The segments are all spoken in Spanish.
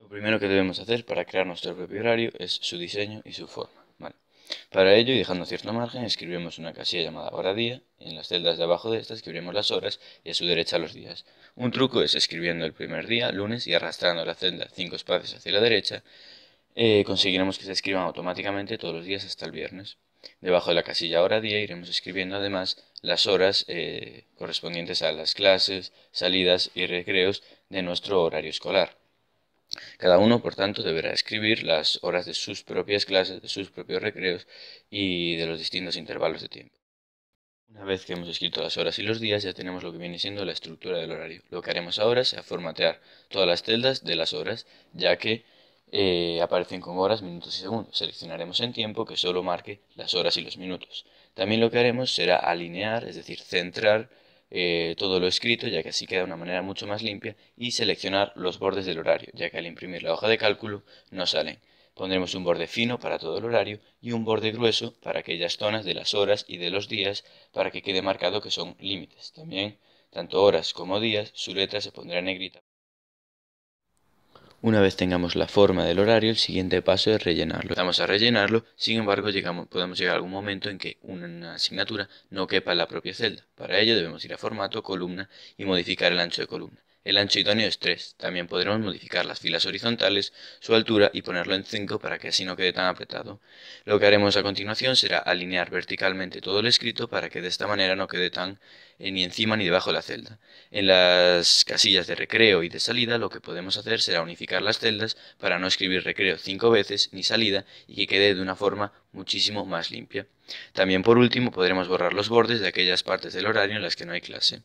Lo primero que debemos hacer para crear nuestro propio horario es su diseño y su forma. Para ello, y dejando cierto margen, escribimos una casilla llamada hora día, en las celdas de abajo de esta escribiremos las horas y a su derecha los días. Un truco es escribiendo el primer día, lunes, y arrastrando la celda cinco espacios hacia la derecha, eh, conseguiremos que se escriban automáticamente todos los días hasta el viernes. Debajo de la casilla hora día iremos escribiendo además las horas eh, correspondientes a las clases, salidas y recreos de nuestro horario escolar. Cada uno, por tanto, deberá escribir las horas de sus propias clases, de sus propios recreos y de los distintos intervalos de tiempo. Una vez que hemos escrito las horas y los días, ya tenemos lo que viene siendo la estructura del horario. Lo que haremos ahora será formatear todas las celdas de las horas, ya que eh, aparecen con horas, minutos y segundos. Seleccionaremos en tiempo que solo marque las horas y los minutos. También lo que haremos será alinear, es decir, centrar eh, todo lo escrito, ya que así queda de una manera mucho más limpia, y seleccionar los bordes del horario, ya que al imprimir la hoja de cálculo no salen. Pondremos un borde fino para todo el horario y un borde grueso para aquellas zonas de las horas y de los días para que quede marcado que son límites. También, tanto horas como días, su letra se pondrá negrita. Una vez tengamos la forma del horario, el siguiente paso es rellenarlo. Vamos a rellenarlo, sin embargo podemos llegar a algún momento en que una asignatura no quepa en la propia celda. Para ello debemos ir a formato, columna y modificar el ancho de columna. El ancho idóneo es 3. También podremos modificar las filas horizontales, su altura y ponerlo en 5 para que así no quede tan apretado. Lo que haremos a continuación será alinear verticalmente todo el escrito para que de esta manera no quede tan eh, ni encima ni debajo de la celda. En las casillas de recreo y de salida lo que podemos hacer será unificar las celdas para no escribir recreo 5 veces ni salida y que quede de una forma muchísimo más limpia. También por último podremos borrar los bordes de aquellas partes del horario en las que no hay clase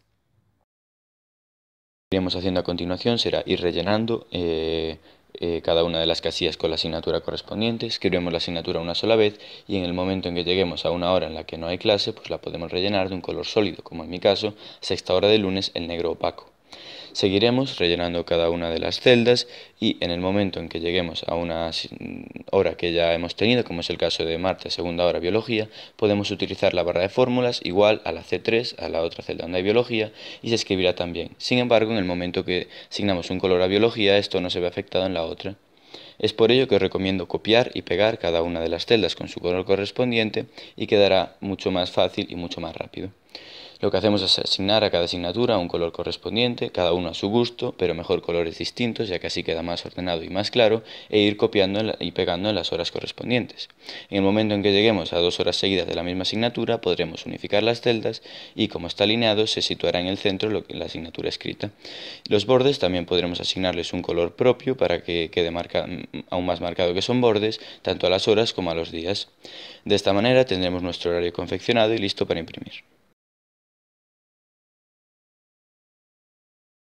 iremos haciendo a continuación será ir rellenando eh, eh, cada una de las casillas con la asignatura correspondiente, escribimos la asignatura una sola vez y en el momento en que lleguemos a una hora en la que no hay clase, pues la podemos rellenar de un color sólido, como en mi caso, sexta hora de lunes, el negro opaco. Seguiremos rellenando cada una de las celdas y en el momento en que lleguemos a una hora que ya hemos tenido, como es el caso de Marte, segunda hora biología, podemos utilizar la barra de fórmulas igual a la C3, a la otra celda donde hay biología, y se escribirá también. Sin embargo, en el momento que asignamos un color a biología, esto no se ve afectado en la otra. Es por ello que os recomiendo copiar y pegar cada una de las celdas con su color correspondiente y quedará mucho más fácil y mucho más rápido. Lo que hacemos es asignar a cada asignatura un color correspondiente, cada uno a su gusto, pero mejor colores distintos, ya que así queda más ordenado y más claro, e ir copiando y pegando en las horas correspondientes. En el momento en que lleguemos a dos horas seguidas de la misma asignatura, podremos unificar las celdas y, como está alineado, se situará en el centro lo la asignatura escrita. Los bordes también podremos asignarles un color propio para que quede mm, aún más marcado que son bordes, tanto a las horas como a los días. De esta manera tendremos nuestro horario confeccionado y listo para imprimir.